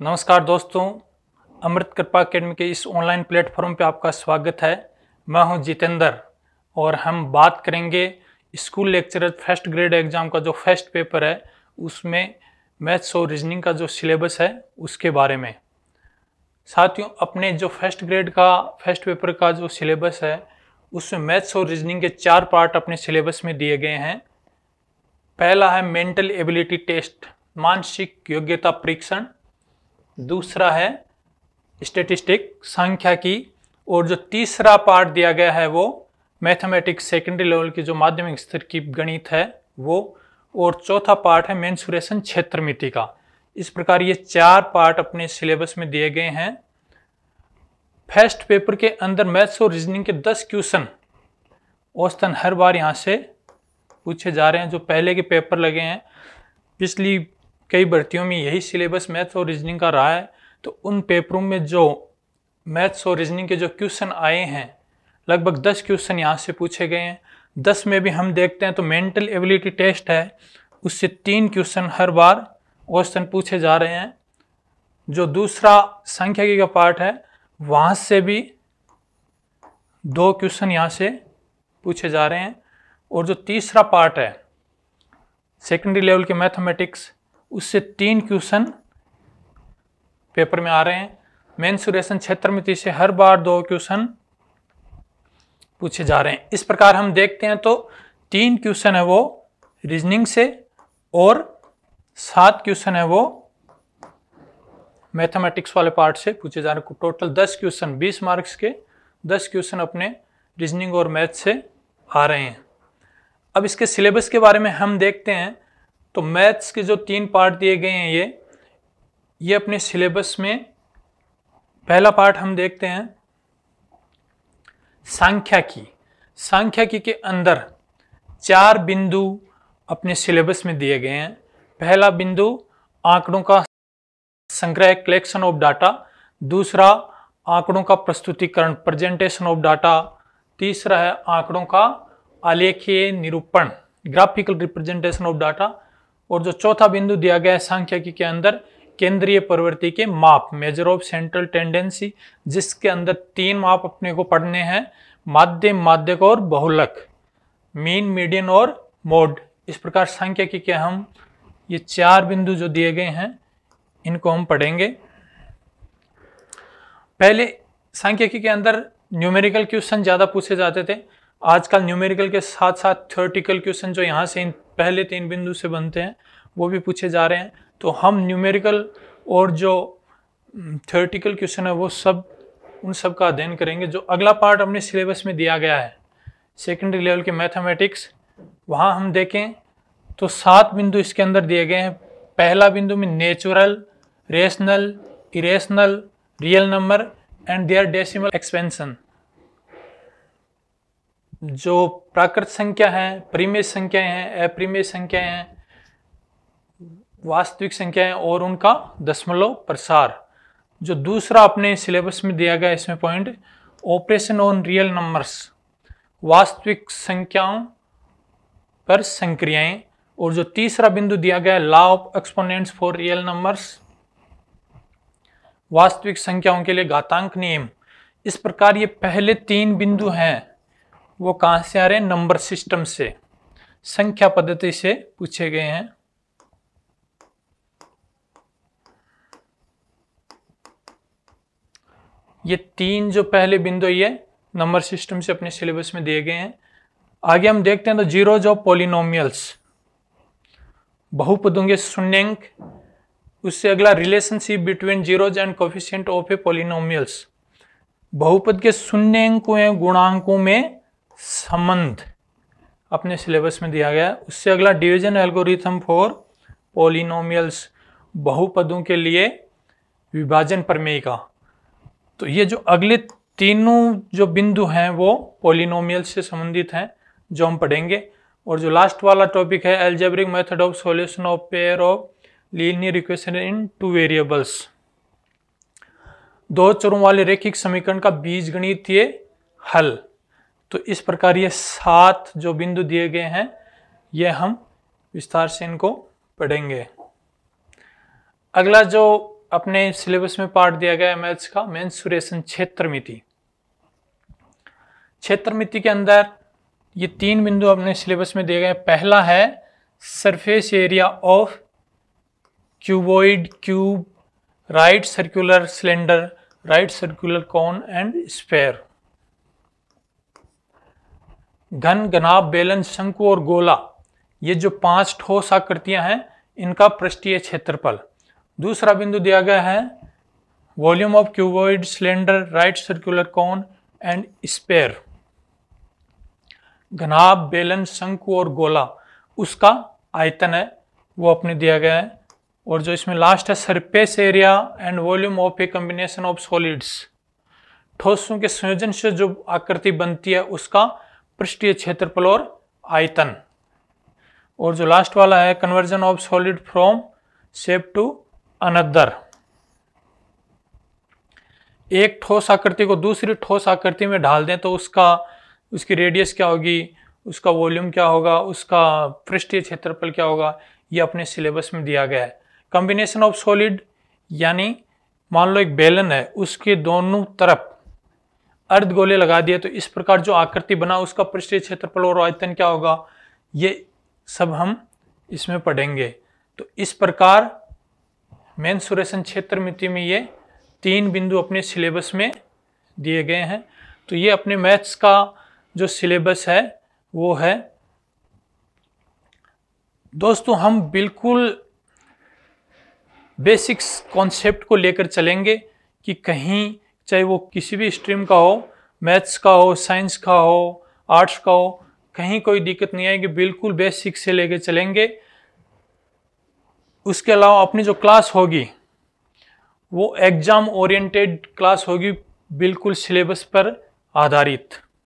नमस्कार दोस्तों अमृत कृपा अकेडमी के इस ऑनलाइन प्लेटफॉर्म पे आपका स्वागत है मैं हूं जितेंद्र और हम बात करेंगे school lecturer first grade exam का जो फर्स्ट पेपर है उसमें मैथ्स और रीजनिंग का जो सिलेबस है उसके बारे में साथियों अपने जो फर्स्ट ग्रेड का फर्स्ट पेपर का जो सिलेबस है उसमें मैथ्स और रीजनिंग के चार पार्ट अपने सिलेबस में दिए गए हैं पहला है मेंटल एबिलिटी टेस्ट मानसिक योग्यता परीक्षण दूसरा है स्टेटिस्टिक संख्या की और जो तीसरा पार्ट दिया गया है वो मैथमेटिक्स सेकेंडरी लेवल की जो माध्यमिक स्तर की गणित है वो और चौथा पार्ट है मेन्सुरेशन क्षेत्र मिति का इस प्रकार ये चार पार्ट अपने सिलेबस में दिए गए हैं फर्स्ट पेपर के अंदर मैथ्स और रीजनिंग के दस क्वेश्चन औस्तन हर बार यहाँ से पूछे जा रहे हैं जो पहले के पेपर लगे हैं पिछली कई भर्तियों में यही सिलेबस मैथ्स और रीजनिंग का रहा है तो उन पेपरों में जो मैथ्स और रीजनिंग के जो क्वेश्चन आए हैं लगभग दस क्वेश्चन यहाँ से पूछे गए हैं दस में भी हम देखते हैं तो मेंटल एबिलिटी टेस्ट है उससे तीन क्वेश्चन हर बार क्वेश्चन पूछे जा रहे हैं जो दूसरा संख्या का पार्ट है वहाँ से भी दो क्वेश्चन यहाँ से पूछे जा रहे हैं और जो तीसरा पार्ट है सेकेंडरी लेवल के मैथमेटिक्स उससे तीन क्वेश्चन पेपर में आ रहे हैं मेन्सुरेशन क्षेत्र में तो से हर बार दो क्वेश्चन पूछे जा रहे हैं इस प्रकार हम देखते हैं तो तीन क्वेश्चन है वो रीजनिंग से और सात क्वेश्चन है वो मैथमेटिक्स वाले पार्ट से पूछे जा रहे हैं टोटल दस क्वेश्चन बीस मार्क्स के दस क्वेश्चन अपने रीजनिंग और मैथ से आ रहे हैं अब इसके सिलेबस के बारे में हम देखते हैं तो मैथ्स के जो तीन पार्ट दिए गए हैं ये ये अपने सिलेबस में पहला पार्ट हम देखते हैं संख्या की संख्या की के अंदर चार बिंदु अपने सिलेबस में दिए गए हैं पहला बिंदु आंकड़ों का संग्रह कलेक्शन ऑफ डाटा दूसरा आंकड़ों का प्रस्तुतिकरण प्रेजेंटेशन ऑफ डाटा तीसरा है आंकड़ों का आलेखीय निरूपण ग्राफिकल रिप्रेजेंटेशन ऑफ डाटा और जो चौथा बिंदु दिया गया है सांख्यिकी के अंदर केंद्रीय प्रवृत्ति के माप मेजर ऑफ सेंट्रल टेंडेंसी जिसके अंदर तीन माप अपने को पढ़ने हैं माध्य माध्यक और बहुलक मीन मीडियन और मोड इस प्रकार सांख्यिकी के हम ये चार बिंदु जो दिए गए हैं इनको हम पढ़ेंगे पहले सांख्यिकी के अंदर न्यूमेरिकल क्वेश्चन ज़्यादा पूछे जाते थे आजकल न्यूमेरिकल के साथ साथ थ्योरेटिकल क्वेश्चन जो यहाँ से इन पहले तीन बिंदु से बनते हैं वो भी पूछे जा रहे हैं तो हम न्यूमेरिकल और जो थ्योरेटिकल क्वेश्चन है वो सब उन सब का अध्ययन करेंगे जो अगला पार्ट अपने सिलेबस में दिया गया है सेकेंडरी लेवल के मैथमेटिक्स वहाँ हम देखें तो सात बिंदु इसके अंदर दिए गए हैं पहला बिंदु में natural rational irrational real number and their decimal expansion जो प्राकृत संख्या है प्रीमेय संख्या है अप्रीमेय संख्या हैं वास्तविक है और उनका दशमलव प्रसार जो दूसरा अपने सिलेबस में दिया गया इसमें point operation on real numbers वास्तविक संख्याओं पर संक्रियाएं और जो तीसरा बिंदु दिया गया law of exponents for real numbers वास्तविक संख्याओं के लिए घातांक नियम इस प्रकार ये पहले तीन बिंदु हैं वो कहाँ से आ रहे हैं नंबर सिस्टम से संख्या पद्धति से पूछे गए हैं ये तीन जो पहले बिंदु ये नंबर सिस्टम से अपने सिलेबस में दिए गए हैं आगे हम देखते हैं तो जीरोज ऑफ पोलिनोमियल्स बहुपदों के शून्य उससे अगला relationship between zeros and coefficient of a polynomials बहुपद के शून्यंकों या गुणांकों में संबंध अपने सिलेबस में दिया गया है उससे अगला डिवीजन एल्गोरिथम फॉर पोलिनोमियल्स बहुपदों के लिए विभाजन प्रमेय का तो ये जो अगले तीनों जो बिंदु हैं वो पोलिनोमियल से संबंधित हैं जो हम पढ़ेंगे और जो लास्ट वाला टॉपिक है algebraic method of solution of pair of linear equation in two variables दो चरों वाले रेखिक समीकरण का बीजगणितीय हल तो इस प्रकार ये सात जो बिंदु दिए गए हैं ये हम विस्तार से इनको पढ़ेंगे अगला जो अपने सिलेबस में पार्ट दिया गया है मैथ्स का मेन्सुरेशन क्षेत्र मिति क्षेत्र मिति के अंदर ये तीन बिंदु अपने सिलेबस में दिए गए पहला है surface area of cuboid cube right circular cylinder right circular cone and sphere घन घनाभ बेलन शंकु और गोला ये जो पांच ठोस आकृतियां हैं इनका पृष्ठीय क्षेत्रफल दूसरा बिंदु दिया गया है volume of cuboid cylinder right circular cone and sphere घनाब बेलन शंकु और गोला उसका आयतन है वो अपने दिया गया है और जो इसमें लास्ट है surface area and volume of a combination of solids ठोसों के संयोजन से जो आकृति बनती है उसका पृष्ठीय क्षेत्रफल और आयतन और जो लास्ट वाला है conversion of solid from shape to another एक ठोस आकृति को दूसरी ठोस आकृति में ढाल दें तो उसका उसकी रेडियस क्या होगी उसका वॉल्यूम क्या होगा उसका पृष्ठीय क्षेत्रफल क्या होगा ये अपने सिलेबस में दिया गया है कॉम्बिनेशन ऑफ सॉलिड यानी मान लो एक बेलन है उसके दोनों तरफ अर्ध गोले लगा दिए तो इस प्रकार जो आकृति बना उसका पृष्ठीय क्षेत्रफल और आयतन क्या होगा ये सब हम इसमें पढ़ेंगे तो इस प्रकार सुरेशन क्षेत्र मिति में ये तीन बिंदु अपने सिलेबस में दिए गए हैं तो ये अपने मैथ्स का जो सिलेबस है वो है दोस्तों हम बिल्कुल बेसिक्स कॉन्सेप्ट को लेकर चलेंगे कि कहीं चाहे वो किसी भी स्ट्रीम का हो मैथ्स का हो साइंस का हो आर्ट्स का हो कहीं कोई दिक्कत नहीं आएगी बिल्कुल बेसिक से लेके चलेंगे उसके अलावा अपनी जो क्लास होगी वो एग्ज़ाम ओरिएंटेड क्लास होगी बिल्कुल सिलेबस पर आधारित